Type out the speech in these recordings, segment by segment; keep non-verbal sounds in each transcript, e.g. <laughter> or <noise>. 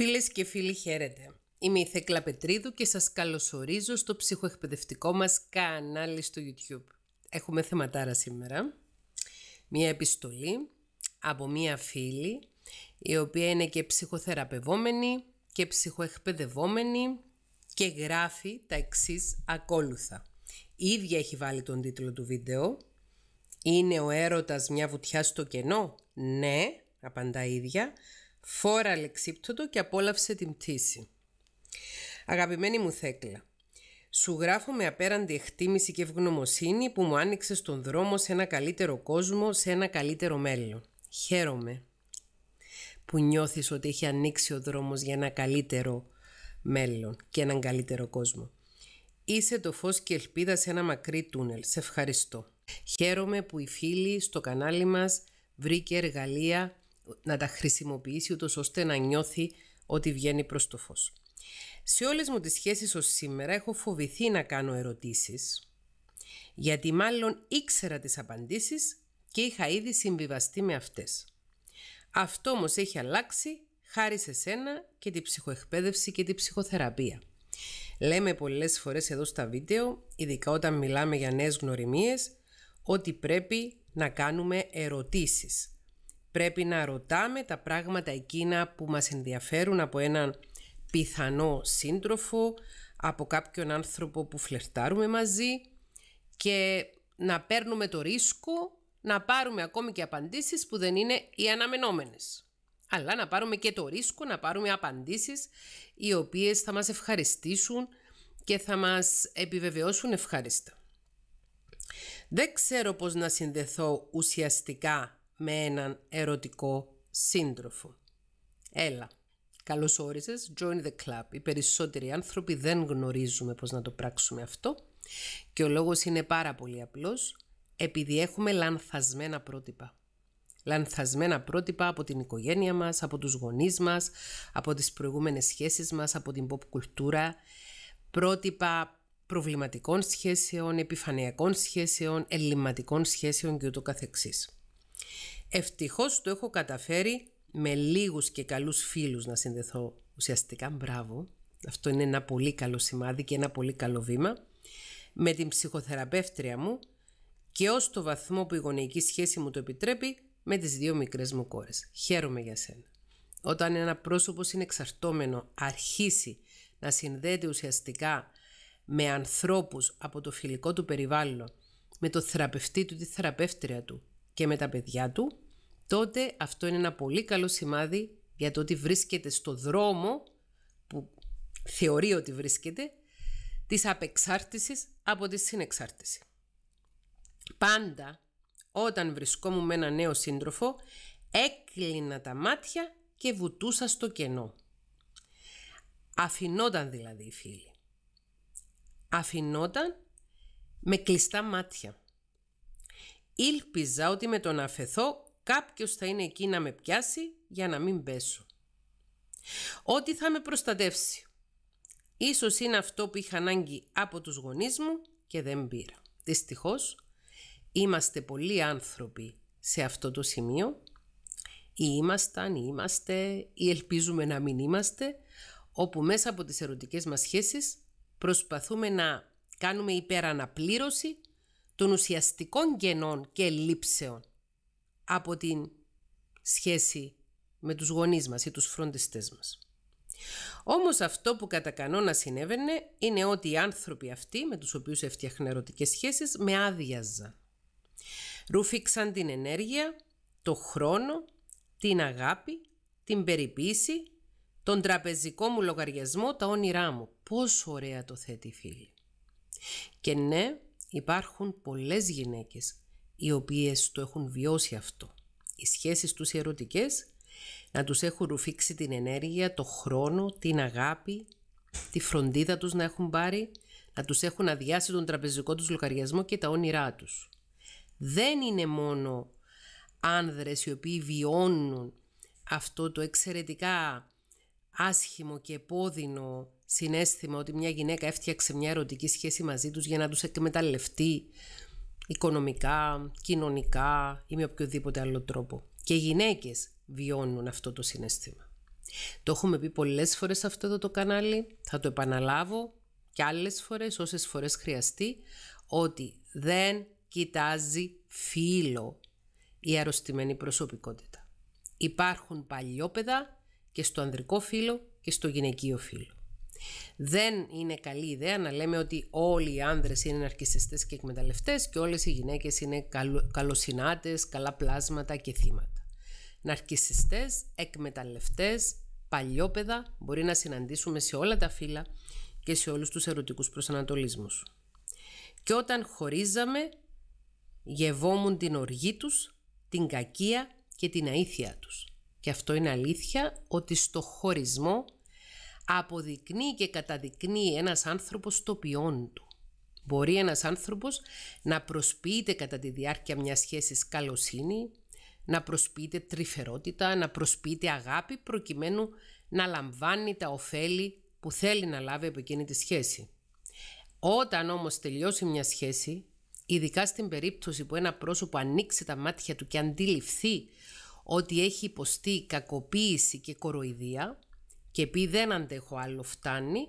Φίλες και φίλοι χαίρετε. Είμαι η Θέκλα Πετρίδου και σας καλωσορίζω στο ψυχοεκπαιδευτικό μας κανάλι στο YouTube. Έχουμε θεματάρα σήμερα. Μία επιστολή από μία φίλη η οποία είναι και ψυχοθεραπευόμενη και ψυχοεκπαιδευόμενη και γράφει τα εξής ακόλουθα. Η ίδια έχει βάλει τον τίτλο του βίντεο. Είναι ο έρωτας μια βουτιά στο κενό. Ναι, απαντά η ίδια. Φόρα το και απόλαυσε την πτήση. Αγαπημένη μου Θέκλα, σου γράφω με απέραντη εκτίμηση και ευγνωμοσύνη που μου άνοιξες τον δρόμο σε ένα καλύτερο κόσμο, σε ένα καλύτερο μέλλον. Χαίρομαι που νιώθεις ότι έχει ανοίξει ο δρόμος για ένα καλύτερο μέλλον και έναν καλύτερο κόσμο. Είσαι το φως και ελπίδα σε ένα μακρύ τούνελ. Σε ευχαριστώ. Χαίρομαι που οι φίλοι στο κανάλι μας βρήκε εργαλεία να τα χρησιμοποιήσει ούτως ώστε να νιώθει ότι βγαίνει προς το φως. Σε όλες μου τις σχέσεις ως σήμερα έχω φοβηθεί να κάνω ερωτήσεις, γιατί μάλλον ήξερα τις απαντήσεις και είχα ήδη συμβιβαστεί με αυτές. Αυτό όμως έχει αλλάξει χάρη σε σένα και την ψυχοεκπαίδευση και την ψυχοθεραπεία. Λέμε πολλές φορές εδώ στα βίντεο, ειδικά όταν μιλάμε για νέες γνωριμίες, ότι πρέπει να κάνουμε ερωτήσεις πρέπει να ρωτάμε τα πράγματα εκείνα που μας ενδιαφέρουν από έναν πιθανό σύντροφο, από κάποιον άνθρωπο που φλερτάρουμε μαζί και να παίρνουμε το ρίσκο να πάρουμε ακόμη και απαντήσεις που δεν είναι οι αναμενόμενες. Αλλά να πάρουμε και το ρίσκο να πάρουμε απαντήσεις οι οποίες θα μας ευχαριστήσουν και θα μας επιβεβαιώσουν ευχάριστα. Δεν ξέρω πώς να συνδεθώ ουσιαστικά με έναν ερωτικό σύντροφο. Έλα, καλώς όρισες, join the club. Οι περισσότεροι άνθρωποι δεν γνωρίζουμε πώς να το πράξουμε αυτό και ο λόγος είναι πάρα πολύ απλός, επειδή έχουμε λανθασμένα πρότυπα. Λανθασμένα πρότυπα από την οικογένεια μας, από τους γονείς μας, από τις προηγούμενες σχέσεις μας, από την pop κουλτούρα, πρότυπα προβληματικών σχέσεων, επιφανειακών σχέσεων, ελληματικών σχέσεων και ούτω καθεξής. Ευτυχώς το έχω καταφέρει με λίγους και καλούς φίλους να συνδεθώ ουσιαστικά. Μπράβο, αυτό είναι ένα πολύ καλό σημάδι και ένα πολύ καλό βήμα. Με την ψυχοθεραπεύτρια μου και ως το βαθμό που η γονεϊκή σχέση μου το επιτρέπει με τις δύο μικρές μου κόρες. Χαίρομαι για σένα. Όταν ένα πρόσωπος είναι εξαρτώμενο αρχίσει να συνδέεται ουσιαστικά με ανθρώπους από το φιλικό του περιβάλλον, με το θεραπευτή του, τη θεραπεύτρια του, και με τα παιδιά του, τότε αυτό είναι ένα πολύ καλό σημάδι για το ότι βρίσκεται στο δρόμο που θεωρεί ότι βρίσκεται της απεξάρτησης από τη συνεξάρτηση. Πάντα όταν βρισκόμουν με ένα νέο σύντροφο έκλεινα τα μάτια και βουτούσα στο κενό. Αφινόταν δηλαδή η φίλη. Αφινόταν με κλειστά μάτια. Ήλπιζα ότι με τον αφεθώ αφαιθώ κάποιος θα είναι εκεί να με πιάσει για να μην πέσω. Ότι θα με προστατεύσει. Ίσως είναι αυτό που είχα ανάγκη από τους γονείς μου και δεν πήρα. Δυστυχώς, είμαστε πολλοί άνθρωποι σε αυτό το σημείο. Ή ήμασταν, ή είμαστε, ή ελπίζουμε να μην είμαστε, όπου μέσα από τις ερωτικές μας σχέσεις προσπαθούμε να κάνουμε υπεραναπλήρωση των ουσιαστικών γενών και λήψεων από την σχέση με τους γονείς μας ή τους φροντιστές μας. Όμως αυτό που κατά κανόνα συνέβαινε είναι ότι οι άνθρωποι αυτοί με τους οποίους έφτιαχνα ερωτικές σχέσεις με άδειαζαν. Ρούφηξαν την ενέργεια, το χρόνο, την αγάπη, την περιποίηση, τον τραπεζικό μου λογαριασμό, τα όνειρά μου. Πόσο ωραία το θέτει η Και ναι, Υπάρχουν πολλές γυναίκες οι οποίες το έχουν βιώσει αυτό. Οι σχέσεις τους ερωτικές να τους έχουν ρουφήξει την ενέργεια, το χρόνο, την αγάπη, τη φροντίδα τους να έχουν πάρει, να τους έχουν αδειάσει τον τραπεζικό τους λογαριασμό και τα όνειρά τους. Δεν είναι μόνο άνδρες οι οποίοι βιώνουν αυτό το εξαιρετικά άσχημο και επώδυνο συνέστημα ότι μια γυναίκα έφτιαξε μια ερωτική σχέση μαζί τους για να τους εκμεταλλευτεί οικονομικά, κοινωνικά ή με οποιοδήποτε άλλο τρόπο. Και οι γυναίκες βιώνουν αυτό το συνέστημα. Το έχουμε πει πολλές φορές σε αυτό εδώ το κανάλι, θα το επαναλάβω και άλλες φορές, όσες φορές χρειαστεί, ότι δεν κοιτάζει φίλο η αρρωστημένη προσωπικότητα. Υπάρχουν παλιόπαιδα και στο ανδρικό φίλο και στο γυναικείο φύλλο. Δεν είναι καλή ιδέα να λέμε ότι όλοι οι άνδρες είναι ναρκισιστές και εκμεταλλευτές και όλες οι γυναίκες είναι καλοσυνάτες, καλά πλάσματα και θύματα. Ναρκισιστές, εκμεταλλευτές, παλιόπαιδα μπορεί να συναντήσουμε σε όλα τα φύλλα και σε όλους τους ερωτικούς προσανατολισμούς. Και όταν χωρίζαμε, γευόμουν την οργή τους, την κακία και την αήθεια τους. Και αυτό είναι αλήθεια ότι στο χωρισμό αποδεικνύει και καταδεικνύει ένας άνθρωπος το ποιόν του. Μπορεί ένας άνθρωπος να προσποιείται κατά τη διάρκεια μιας σχέσης καλοσύνη, να προσποιείται τρυφερότητα, να προσποιείται αγάπη προκειμένου να λαμβάνει τα ωφέλη που θέλει να λάβει από εκείνη τη σχέση. Όταν όμως τελειώσει μια σχέση, ειδικά στην περίπτωση που ένα πρόσωπο ανοίξει τα μάτια του και αντιληφθεί ότι έχει υποστεί κακοποίηση και κοροϊδία, και πει δεν αντέχω άλλο φτάνει,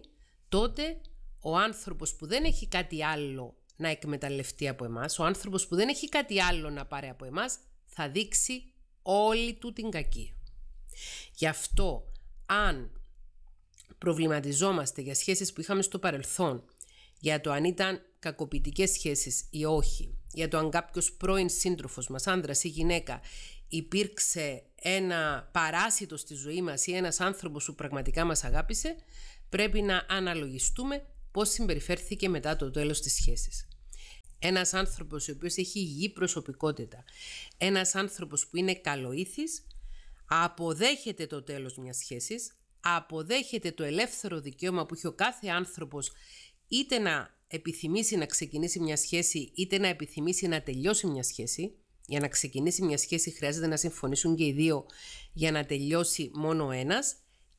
τότε ο άνθρωπος που δεν έχει κάτι άλλο να εκμεταλλευτεί από εμάς, ο άνθρωπος που δεν έχει κάτι άλλο να πάρει από εμάς, θα δείξει όλη του την κακία. Γι' αυτό, αν προβληματιζόμαστε για σχέσεις που είχαμε στο παρελθόν, για το αν ήταν κακοποιητικές σχέσεις ή όχι, για το αν κάποιος πρώην σύντροφος μας, άνδρας ή γυναίκα, υπήρξε ένα παράσιτο στη ζωή μας ή ένας άνθρωπος που πραγματικά μας αγάπησε, πρέπει να αναλογιστούμε πώς συμπεριφέρθηκε μετά το τέλος της σχέσης. Ένας άνθρωπος ο οποίος έχει υγιή προσωπικότητα, ένας άνθρωπος που είναι καλοήθης, αποδέχεται το τέλος μιας σχέσης, αποδέχεται το ελεύθερο δικαίωμα που έχει ο κάθε άνθρωπος είτε να επιθυμήσει να ξεκινήσει μια σχέση, είτε να επιθυμήσει να τελειώσει μια σχέση, για να ξεκινήσει μια σχέση χρειάζεται να συμφωνήσουν και οι δύο για να τελειώσει μόνο ένας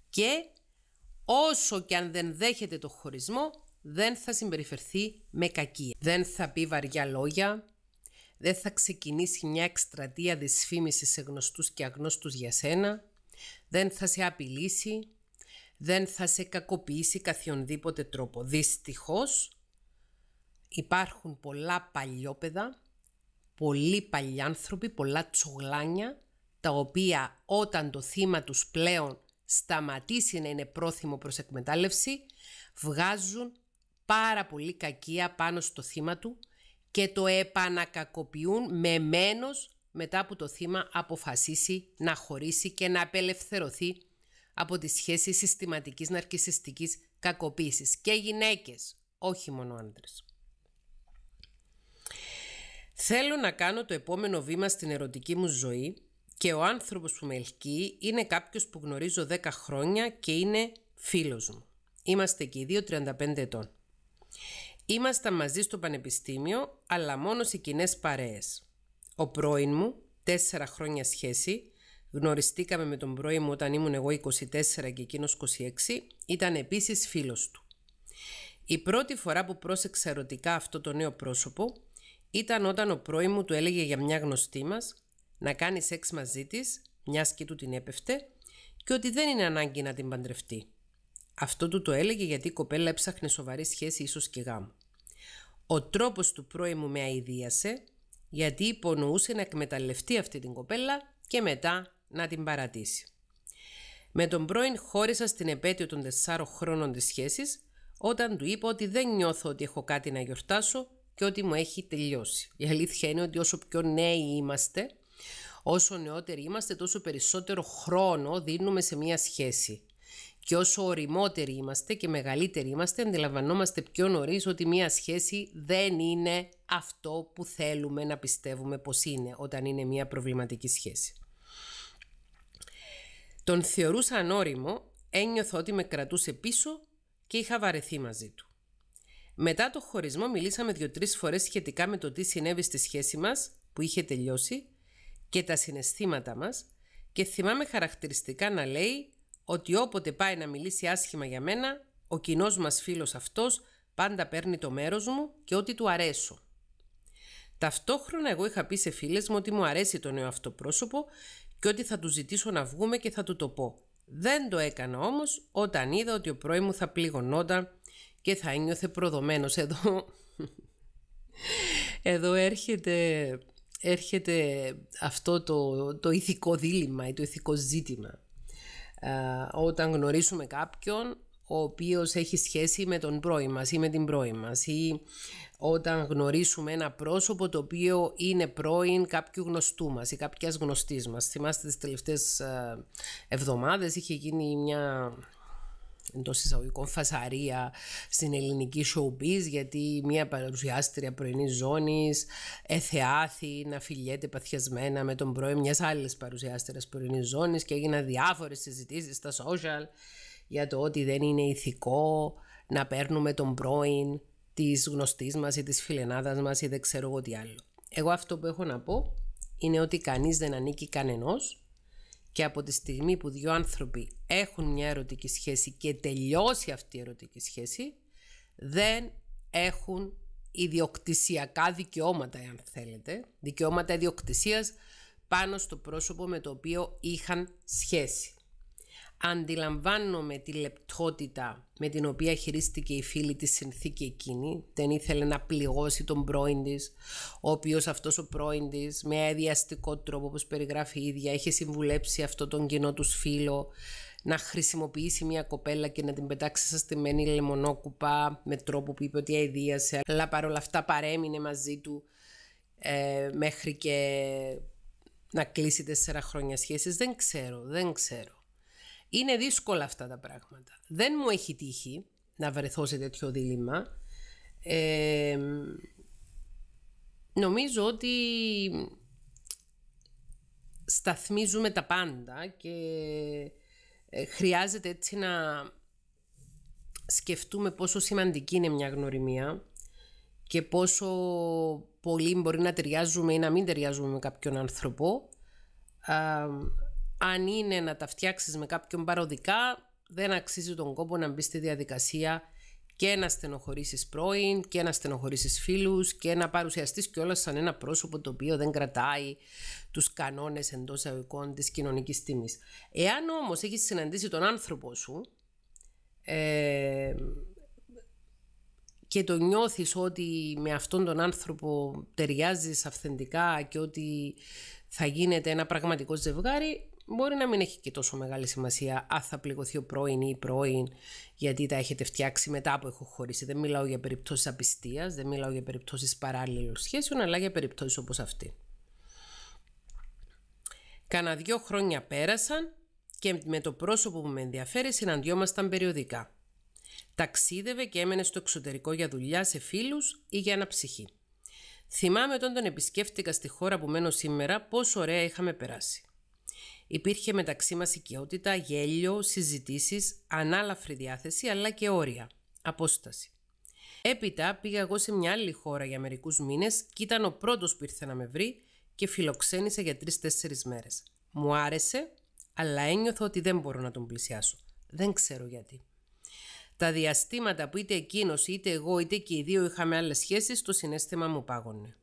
και όσο και αν δεν δέχεται το χωρισμό δεν θα συμπεριφερθεί με κακία. Δεν θα πει βαριά λόγια, δεν θα ξεκινήσει μια εκστρατεία δυσφήμισης σε γνωστούς και αγνώστους για σένα, δεν θα σε απειλήσει, δεν θα σε κακοποιήσει καθιονδήποτε τρόπο. Δυστυχώς υπάρχουν πολλά παλιόπαιδα πολλοί παλιάνθρωποι, πολλά τσογλάνια, τα οποία όταν το θύμα τους πλέον σταματήσει να είναι πρόθυμο προς εκμετάλλευση, βγάζουν πάρα πολύ κακία πάνω στο θύμα του και το επανακακοποιούν με μένος μετά που το θύμα αποφασίσει να χωρίσει και να απελευθερωθεί από τη σχέση συστηματικής ναρκισιστικής κακοποίησης και γυναίκες, όχι μόνο άντρες. Θέλω να κάνω το επόμενο βήμα στην ερωτική μου ζωή και ο άνθρωπος που με ελκύει είναι κάποιος που γνωρίζω 10 χρόνια και είναι φίλος μου. Είμαστε και οι δύο 35 ετών. Είμαστε μαζί στο πανεπιστήμιο, αλλά μόνο σε κοινές παρέες. Ο πρώην μου, 4 χρόνια σχέση, γνωριστήκαμε με τον πρώην μου όταν ήμουν εγώ 24 και εκείνος 26, ήταν επίσης φίλος του. Η πρώτη φορά που πρόσεξα ερωτικά αυτό το νέο πρόσωπο ήταν όταν ο πρώην μου του έλεγε για μια γνωστή μας να κάνει σεξ μαζί της, μιας και του την έπεφτε, και ότι δεν είναι ανάγκη να την παντρευτεί. Αυτό του το έλεγε γιατί η κοπέλα έψαχνε σοβαρή σχέση ίσως και γάμο. Ο τρόπος του πρώην μου με αηδίασε γιατί υπονοούσε να εκμεταλλευτεί αυτή την κοπέλα και μετά να την παρατήσει. Με τον πρώην χώρισα στην επέτειο των 4 χρόνων της σχέσης όταν του είπα ότι δεν νιώθω ότι έχω κάτι να γιορτάσω και ότι μου έχει τελειώσει. Η αλήθεια είναι ότι όσο πιο νέοι είμαστε, όσο νεότεροι είμαστε, τόσο περισσότερο χρόνο δίνουμε σε μία σχέση. Και όσο οριμότεροι είμαστε και μεγαλύτεροι είμαστε, αντιλαμβανόμαστε πιο νωρίς ότι μία σχέση δεν είναι αυτό που θέλουμε να πιστεύουμε πως είναι όταν είναι μία προβληματική σχέση. Τον θεωρούσα ανώριμο, ένιωθα ότι με κρατούσε πίσω και είχα βαρεθεί μαζί του. Μετά το χωρισμό μιλήσαμε δύο-τρεις φορές σχετικά με το τι συνέβη στη σχέση μας που είχε τελειώσει και τα συναισθήματα μας και θυμάμαι χαρακτηριστικά να λέει ότι όποτε πάει να μιλήσει άσχημα για μένα, ο κοινός μας φίλος αυτός πάντα παίρνει το μέρος μου και ότι του αρέσω. Ταυτόχρονα εγώ είχα πει σε φίλες μου ότι μου αρέσει το νέο αυτό πρόσωπο και ότι θα του ζητήσω να βγούμε και θα του το πω. Δεν το έκανα όμως όταν είδα ότι ο πρώην μου θα πληγωνόταν και θα ένιωθε προδομένος. Εδώ, <laughs> εδώ έρχεται, έρχεται αυτό το, το ηθικό δίλημα ή το ηθικό ζήτημα. όταν γνωρίσουμε κάποιον ο οποίος έχει σχέση με τον πρώη μας ή με την πρώη μας ή όταν γνωρίσουμε ένα πρόσωπο το οποίο είναι πρώην κάποιου γνωστού μας ή κάποιας γνωστής μας. Θυμάστε τις τελευταίες εβδομάδες είχε γίνει μια εντό εισαγωγικών φασαρία στην ελληνική showbiz γιατί μια παρουσιάστρια πρωινή ζώνης εθεάθη να φιλιέται παθιασμένα με τον πρώην μιας άλλης παρουσιάστρια πρωινής ζώνης και έγιναν διάφορες συζητήσεις στα social για το ότι δεν είναι ηθικό να παίρνουμε τον πρώην της γνωστής μας ή της φιλενάδας μας ή δεν ξέρω εγώ τι άλλο. Εγώ αυτό που έχω να πω είναι ότι κανείς δεν ανήκει κανενός και από τη στιγμή που δύο άνθρωποι έχουν μια ερωτική σχέση και τελειώσει αυτή η ερωτική σχέση, δεν έχουν ιδιοκτησιακά δικαιώματα, αν θέλετε, δικαιώματα ιδιοκτησίας πάνω στο πρόσωπο με το οποίο είχαν σχέση αντιλαμβάνομαι τη λεπτότητα με την οποία χειρίστηκε η φίλη της συνθήκη εκείνη. Δεν ήθελε να πληγώσει τον πρώην της, ο οποίος αυτός ο πρώην της, με αδιαστικό τρόπο όπως περιγράφει η ίδια, είχε συμβουλέψει αυτό τον κοινό τους φίλο να χρησιμοποιήσει μια κοπέλα και να την πετάξει σε στημένη λεμονόκουπα με τρόπο που είπε ότι αηδίασε. Αλλά παρόλα αυτά παρέμεινε μαζί του ε, μέχρι και να κλείσει τέσσερα χρόνια σχέσεις. Δεν ξέρω, δεν ξέρω. Είναι δύσκολα αυτά τα πράγματα. Δεν μου έχει τύχει να βρεθώ σε τέτοιο δίλημα. νομίζω ότι σταθμίζουμε τα πάντα και ε, χρειάζεται έτσι να σκεφτούμε πόσο σημαντική είναι μια γνωριμία και πόσο πολύ μπορεί να ταιριάζουμε ή να μην ταιριάζουμε με κάποιον άνθρωπο αν είναι να τα φτιάξεις με κάποιον παροδικά, δεν αξίζει τον κόπο να μπεις στη διαδικασία και να στενοχωρήσεις πρώην και να στενοχωρήσεις φίλους και να παρουσιαστείς κιόλας σαν ένα πρόσωπο το οποίο δεν κρατάει τους κανόνες εντός αγωγικών της κοινωνικής τιμής. Εάν όμως έχεις συναντήσει τον άνθρωπο σου ε, και το νιώθεις ότι με αυτόν τον άνθρωπο ταιριάζεις αυθεντικά και ότι θα γίνεται ένα πραγματικό ζευγάρι, μπορεί να μην έχει και τόσο μεγάλη σημασία αν θα πληγωθεί ο πρώην ή η πρώην γιατί τα έχετε φτιάξει μετά που έχω χωρίσει. Δεν μιλάω για περιπτώσεις απιστίας, δεν μιλάω για περιπτώσεις παράλληλων σχέσεων, αλλά για περιπτώσεις όπως αυτή. Κάνα δύο χρόνια πέρασαν και με το πρόσωπο που με ενδιαφέρει συναντιόμασταν περιοδικά. Ταξίδευε και έμενε στο εξωτερικό για δουλειά σε φίλους ή για αναψυχή. Θυμάμαι όταν τον επισκέφτηκα στη χώρα που μένω σήμερα πόσο ωραία είχαμε περάσει. Υπήρχε μεταξύ μας οικειότητα, γέλιο, συζητήσεις, ανάλαφρη διάθεση αλλά και όρια, απόσταση. Έπειτα πήγα εγώ σε μια άλλη χώρα για μερικούς μήνες και ήταν ο πρώτος που ήρθε να με βρει και φιλοξένησε για τρεις-τέσσερις μέρες. Μου άρεσε, αλλά ένιωθα ότι δεν μπορώ να τον πλησιάσω. Δεν ξέρω γιατί. Τα διαστήματα που είτε εκείνος, είτε εγώ, είτε και οι δύο είχαμε άλλες σχέσεις, το συνέστημα μου πάγωνε.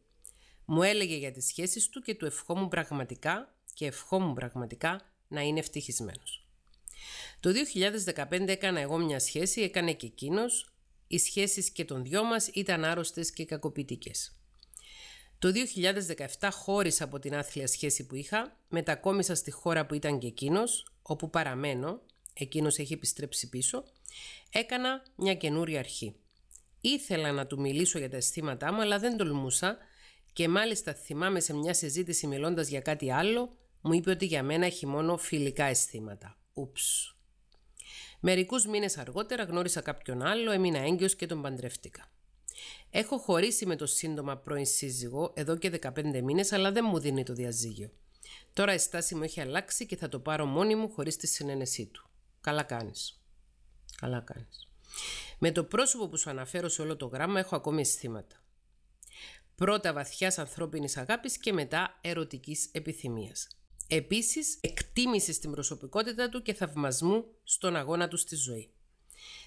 Μου έλεγε για τις σχέσεις του και του ευχόμουν πραγματικά και ευχόμουν πραγματικά να είναι ευτυχισμένος. Το 2015 έκανα εγώ μια σχέση, έκανε και εκείνος. Οι σχέσεις και των δυο μας ήταν άρρωστες και κακοποιητικές. Το 2017 χώρισα από την άθλια σχέση που είχα, μετακόμισα στη χώρα που ήταν και εκείνος, όπου παραμένω, εκείνος έχει επιστρέψει πίσω, έκανα μια καινούρια αρχή. Ήθελα να του μιλήσω για τα αισθήματά μου, αλλά δεν τολμούσα και μάλιστα θυμάμαι σε μια συζήτηση μιλώντας για κάτι άλλο, μου είπε ότι για μένα έχει μόνο φιλικά αισθήματα. Ούψ. Μερικούς μήνες αργότερα γνώρισα κάποιον άλλο, έμεινα έγκυος και τον παντρεύτηκα. Έχω χωρίσει με το σύντομα πρώην σύζυγο εδώ και 15 μήνες, αλλά δεν μου δίνει το διαζύγιο. Τώρα η στάση μου έχει αλλάξει και θα το πάρω μόνη μου χωρίς τη συνένεσή του. Καλά κάνεις. Καλά κάνεις. Με το πρόσωπο που σου αναφέρω σε όλο το γράμμα έχω ακόμη αισθήματα. Πρώτα βαθιάς ανθρώπινης αγάπης και μετά ερωτικής επιθυμίας. Επίσης, εκτίμηση στην προσωπικότητα του και θαυμασμού στον αγώνα του στη ζωή.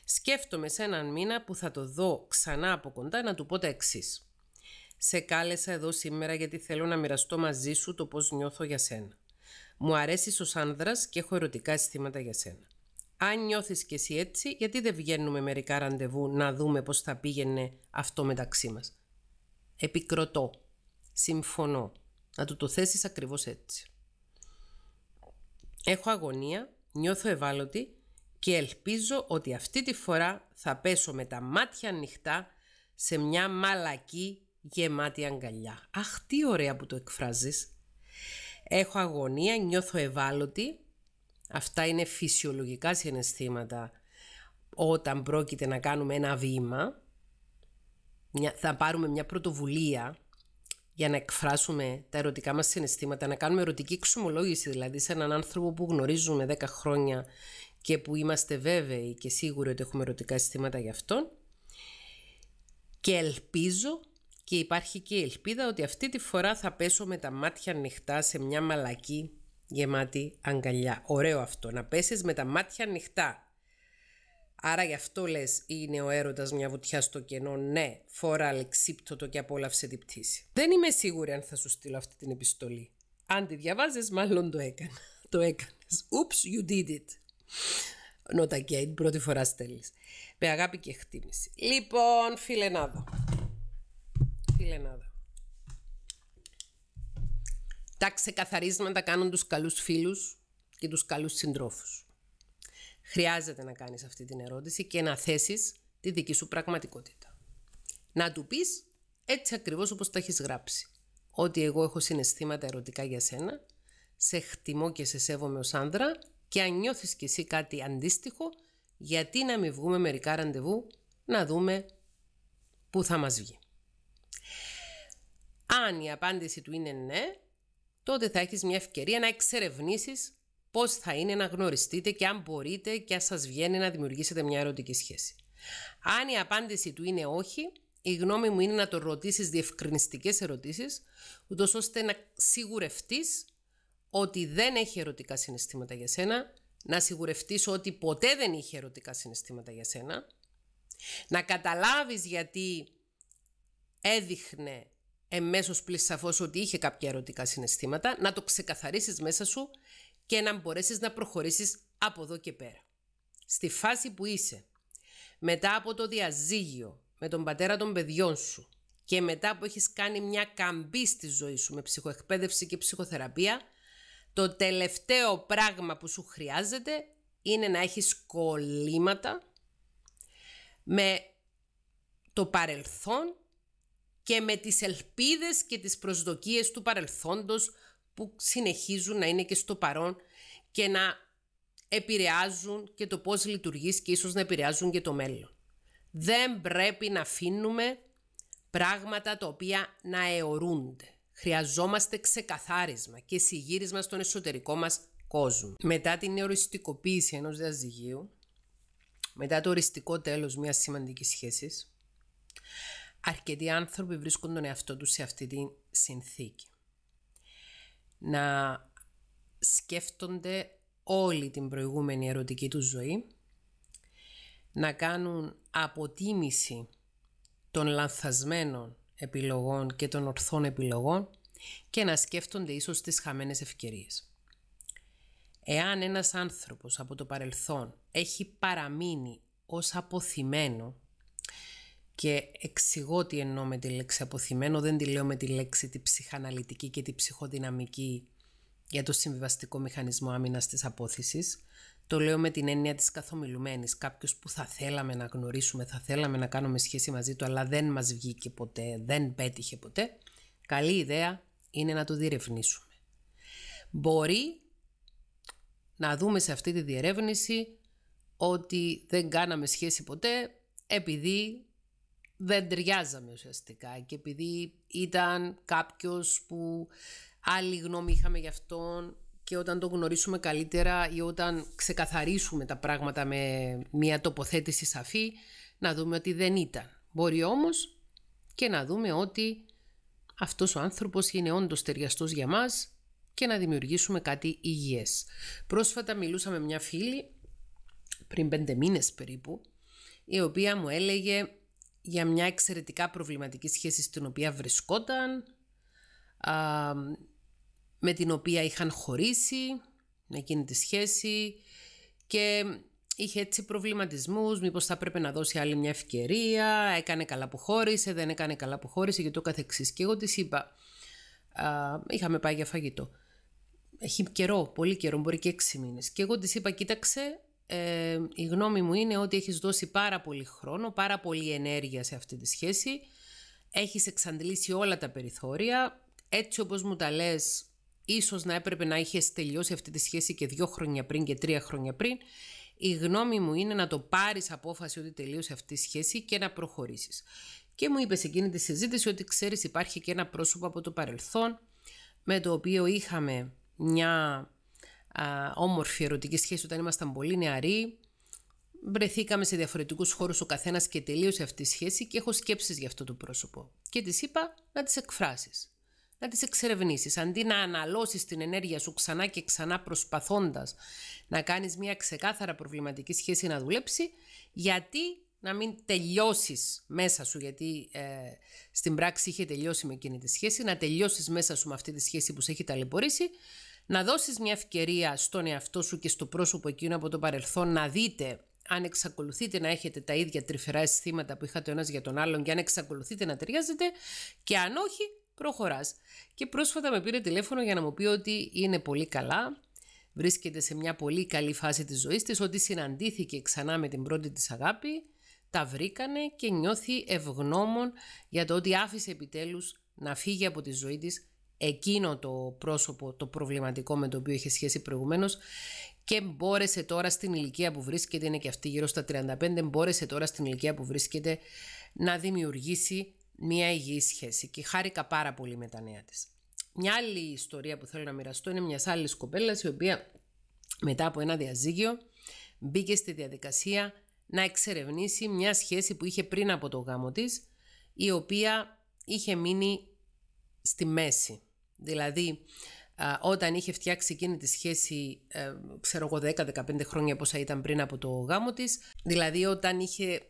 Σκέφτομαι σε έναν μήνα που θα το δω ξανά από κοντά να του πω τα εξής. Σε κάλεσα εδώ σήμερα γιατί θέλω να μοιραστώ μαζί σου το πώς νιώθω για σένα. Μου αρέσεις ως άνδρας και έχω ερωτικά αισθήματα για σένα. Αν νιώθεις και εσύ έτσι, γιατί δεν βγαίνουμε μερικά ραντεβού να δούμε πώς θα πήγαινε αυτό μεταξύ μας. Επικροτώ. Συμφωνώ. Να του το θέσεις ακριβώς έτσι. Έχω αγωνία, νιώθω ευάλωτη και ελπίζω ότι αυτή τη φορά θα πέσω με τα μάτια ανοιχτά σε μια μαλακή γεμάτη αγκαλιά. Αχ, τι ωραία που το εκφράζεις. Έχω αγωνία, νιώθω ευάλωτη. Αυτά είναι φυσιολογικά συναισθήματα όταν πρόκειται να κάνουμε ένα βήμα. θα πάρουμε μια πρωτοβουλία για να εκφράσουμε τα ερωτικά μας συναισθήματα, να κάνουμε ερωτική εξομολόγηση δηλαδή σε έναν άνθρωπο που γνωρίζουμε 10 χρόνια και που είμαστε βέβαιοι και σίγουροι ότι έχουμε ερωτικά συστήματα για αυτόν. Και ελπίζω και υπάρχει και η ελπίδα ότι αυτή τη φορά θα πέσω με τα μάτια ανοιχτά σε μια μαλακή γεμάτη αγκαλιά. Ωραίο αυτό, να πέσεις με τα μάτια ανοιχτά Άρα γι' αυτό λες, είναι ο έρωτας μια βουτιά στο κενό. Ναι, φορά αλεξίπτωτο και απόλαυσε την πτήση. Δεν είμαι σίγουρη αν θα σου στείλω αυτή την επιστολή. Αν τη διαβάζεις, μάλλον το έκανα. το έκανες. Oops, you did it. Not again, πρώτη φορά στέλνεις. Με αγάπη και χτίμηση. Λοιπόν, φιλενάδο. Φιλενάδο. Τα ξεκαθαρίσματα κάνουν τους καλούς φίλους και τους καλούς συντρόφους χρειάζεται να κάνεις αυτή την ερώτηση και να θέσεις τη δική σου πραγματικότητα. Να του πεις έτσι ακριβώς όπως τα έχεις γράψει. Ότι εγώ έχω συναισθήματα ερωτικά για σένα, σε χτιμώ και σε σέβομαι ως άνδρα και αν νιώθεις κι εσύ κάτι αντίστοιχο, γιατί να μην βγούμε μερικά ραντεβού να δούμε πού θα μας βγει. Αν η απάντηση του είναι ναι, τότε θα έχεις μια ευκαιρία να εξερευνήσεις Πώς θα είναι να γνωριστείτε και αν μπορείτε και αν σας βγαίνει να δημιουργήσετε μια ερωτική σχέση. Αν η απάντηση του είναι όχι, η γνώμη μου είναι να το ρωτήσεις διευκρινιστικές ερωτήσεις, ούτως ώστε να σιγουρευτείς ότι δεν έχει ερωτικά συναισθήματα για σένα, να σιγουρευτείς ότι ποτέ δεν είχε ερωτικά συναισθήματα για σένα, να καταλάβεις γιατί έδειχνε εμέσως πλησαφώς ότι είχε κάποια ερωτικά συναισθήματα, να το ξεκαθαρίσεις μέσα σου και να μπορέσεις να προχωρήσεις από εδώ και πέρα. Στη φάση που είσαι, μετά από το διαζύγιο με τον πατέρα των παιδιών σου και μετά που έχεις κάνει μια καμπή στη ζωή σου με ψυχοεκπαίδευση και ψυχοθεραπεία, το τελευταίο πράγμα που σου χρειάζεται είναι να έχεις κολλήματα με το παρελθόν και με τις ελπίδες και τις προσδοκίες του παρελθόντος που συνεχίζουν να είναι και στο παρόν και να επηρεάζουν και το πώς λειτουργείς και ίσως να επηρεάζουν και το μέλλον. Δεν πρέπει να αφήνουμε πράγματα τα οποία να αιωρούνται. Χρειαζόμαστε ξεκαθάρισμα και συγύρισμα στον εσωτερικό μας κόσμο. Μετά την οριστικοποίηση ενός διαζυγίου, μετά το οριστικό τέλος μιας σημαντικής σχέσης, αρκετοί άνθρωποι βρίσκουν τον εαυτό τους σε αυτή τη συνθήκη να σκέφτονται όλη την προηγούμενη ερωτική τους ζωή, να κάνουν αποτίμηση των λανθασμένων επιλογών και των ορθών επιλογών και να σκέφτονται ίσως τις χαμένες ευκαιρίες. Εάν ένας άνθρωπος από το παρελθόν έχει παραμείνει ως αποθυμένο και εξηγώ τι εννοώ με τη λέξη αποθυμένο, δεν τη λέω με τη λέξη τη ψυχαναλυτική και τη ψυχοδυναμική για το συμβιβαστικό μηχανισμό άμυνας της απόθεσης. Το λέω με την έννοια της καθομιλουμένης, κάποιος που θα θέλαμε να γνωρίσουμε, θα θέλαμε να κάνουμε σχέση μαζί του, αλλά δεν μας βγήκε ποτέ, δεν πέτυχε ποτέ. Καλή ιδέα είναι να το διερευνήσουμε. Μπορεί να δούμε σε αυτή τη διερεύνηση ότι δεν κάναμε σχέση ποτέ επειδή δεν ταιριάζαμε ουσιαστικά και επειδή ήταν κάποιος που άλλη γνώμη είχαμε γι' αυτόν και όταν το γνωρίσουμε καλύτερα ή όταν ξεκαθαρίσουμε τα πράγματα με μια τοποθέτηση σαφή να δούμε ότι δεν ήταν. Μπορεί όμως και να δούμε ότι αυτός ο άνθρωπος είναι όντως ταιριαστός για μας και να δημιουργήσουμε κάτι υγιές. Πρόσφατα μιλούσα με μια φίλη πριν πέντε μήνες περίπου η οποία μου έλεγε για μια εξαιρετικά προβληματική σχέση στην οποία βρισκόταν, με την οποία είχαν χωρίσει, με εκείνη τη σχέση και είχε έτσι προβληματισμούς, μήπως θα πρέπει να δώσει άλλη μια ευκαιρία, έκανε καλά που χώρισε, δεν έκανε καλά που χώρισε και το καθεξής. Και εγώ της είπα, είχαμε πάει για φαγητό, έχει καιρό, πολύ καιρό, μπορεί και έξι μήνες. Και εγώ της είπα, κοίταξε, η γνώμη μου είναι ότι έχεις δώσει πάρα πολύ χρόνο, πάρα πολύ ενέργεια σε αυτή τη σχέση. Έχεις εξαντλήσει όλα τα περιθώρια. Έτσι όπως μου τα λες, ίσως να έπρεπε να είχες τελειώσει αυτή τη σχέση και δύο χρόνια πριν και τρία χρόνια πριν. Η γνώμη μου είναι να το πάρεις απόφαση ότι τελείωσε αυτή η σχέση και να προχωρήσεις. Και μου είπες εκείνη τη συζήτηση ότι ξέρεις υπάρχει και ένα πρόσωπο από το παρελθόν με το οποίο είχαμε μια α, όμορφη ερωτική σχέση όταν ήμασταν πολύ νεαροί. Βρεθήκαμε σε διαφορετικούς χώρους ο καθένας και τελείωσε αυτή η σχέση και έχω σκέψεις για αυτό το πρόσωπο. Και της είπα να τις εκφράσεις, να τις εξερευνήσεις. Αντί να αναλώσεις την ενέργεια σου ξανά και ξανά προσπαθώντας να κάνεις μια ξεκάθαρα προβληματική σχέση να δουλέψει, γιατί να μην τελειώσεις μέσα σου, γιατί ε, στην πράξη είχε τελειώσει με εκείνη τη σχέση, να τελειώσεις μέσα σου με αυτή τη σχέση που σε έχει ταλαιπωρήσει να δώσεις μια ευκαιρία στον εαυτό σου και στο πρόσωπο εκείνο από το παρελθόν να δείτε αν εξακολουθείτε να έχετε τα ίδια τρυφερά αισθήματα που είχατε ο ένας για τον άλλον και αν εξακολουθείτε να ταιριάζετε και αν όχι προχωράς. Και πρόσφατα με πήρε τηλέφωνο για να μου πει ότι είναι πολύ καλά, βρίσκεται σε μια πολύ καλή φάση της ζωής της, ότι συναντήθηκε ξανά με την πρώτη της αγάπη, τα βρήκανε και νιώθει ευγνώμων για το ότι άφησε επιτέλους να φύγει από τη ζωή της εκείνο το πρόσωπο το προβληματικό με το οποίο είχε σχέση προηγουμένως και μπόρεσε τώρα στην ηλικία που βρίσκεται, είναι και αυτή γύρω στα 35, μπόρεσε τώρα στην ηλικία που βρίσκεται να δημιουργήσει μια υγιή σχέση και χάρηκα πάρα πολύ με τα νέα της. Μια άλλη ιστορία που θέλω να μοιραστώ είναι μιας άλλης κοπέλας η οποία μετά από ένα διαζύγιο μπήκε στη διαδικασία να εξερευνήσει μια σχέση που είχε πριν από το γάμο της η οποία είχε μείνει στη μέση. Δηλαδή, όταν είχε φτιάξει εκείνη τη σχέση, ε, ξέρω εγώ, 10-15 χρόνια πόσα ήταν πριν από το γάμο της, δηλαδή όταν είχε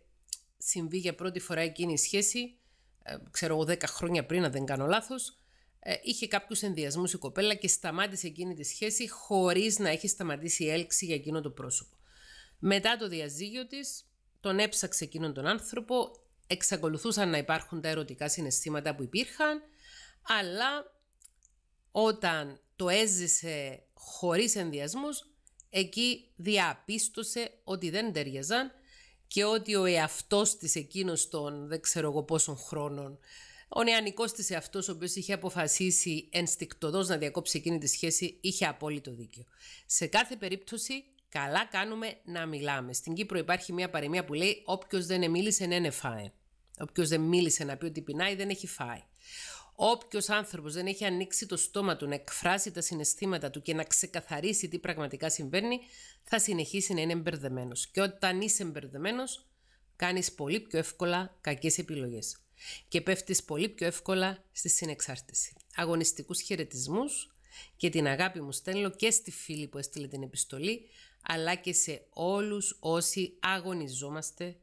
συμβεί για πρώτη φορά εκείνη η σχέση, ε, ξέρω εγώ, 10 15 χρονια ποσα ηταν πριν απο το γαμο της δηλαδη οταν ειχε συμβει για πρωτη φορα εκεινη η σχεση ξερω εγω 10 χρονια πριν, αν δεν κάνω λάθος, ε, είχε κάποιους ενδιασμούς η κοπέλα και σταμάτησε εκείνη τη σχέση χωρίς να έχει σταματήσει η έλξη για εκείνο το πρόσωπο. Μετά το διαζύγιο της, τον έψαξε εκείνον τον άνθρωπο, εξακολουθούσαν να υπάρχουν τα ερωτικά συναισθήματα που υπήρχαν, αλλά όταν το έζησε χωρίς ενδιασμούς, εκεί διαπίστωσε ότι δεν ταιριαζαν και ότι ο εαυτός της εκείνος των δεν ξέρω εγώ πόσων χρόνων ο νεανικός της εαυτός, ο οποίος είχε αποφασίσει ενστικτοδός να διακόψει εκείνη τη σχέση, είχε απόλυτο δίκιο. Σε κάθε περίπτωση, καλά κάνουμε να μιλάμε. Στην Κύπρο υπάρχει μια παροιμία που λέει: Όποιος δεν μίλησε, ναι, ναι, φάει. Όποιος δεν μίλησε να πει ότι πεινάει, δεν έχει φάει. Όποιος άνθρωπος δεν έχει ανοίξει το στόμα του να εκφράσει τα συναισθήματα του και να ξεκαθαρίσει τι πραγματικά συμβαίνει, θα συνεχίσει να είναι εμπερδεμένο. Και όταν είσαι εμπερδεμένο, κάνεις πολύ πιο εύκολα κακές επιλογές Και πέφτεις πολύ πιο εύκολα στη συνεξάρτηση. Αγωνιστικούς χαιρετισμούς και την αγάπη μου στέλνω και στη φίλη που έστειλε την επιστολή, αλλά και σε όλους όσοι αγωνιζόμαστε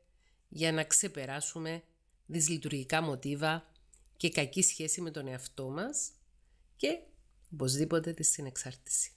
για να ξεπεράσουμε δυσλειτουργικά μοτίβα και κακή σχέση με τον εαυτό μας και οπωσδήποτε τη συνεξάρτηση.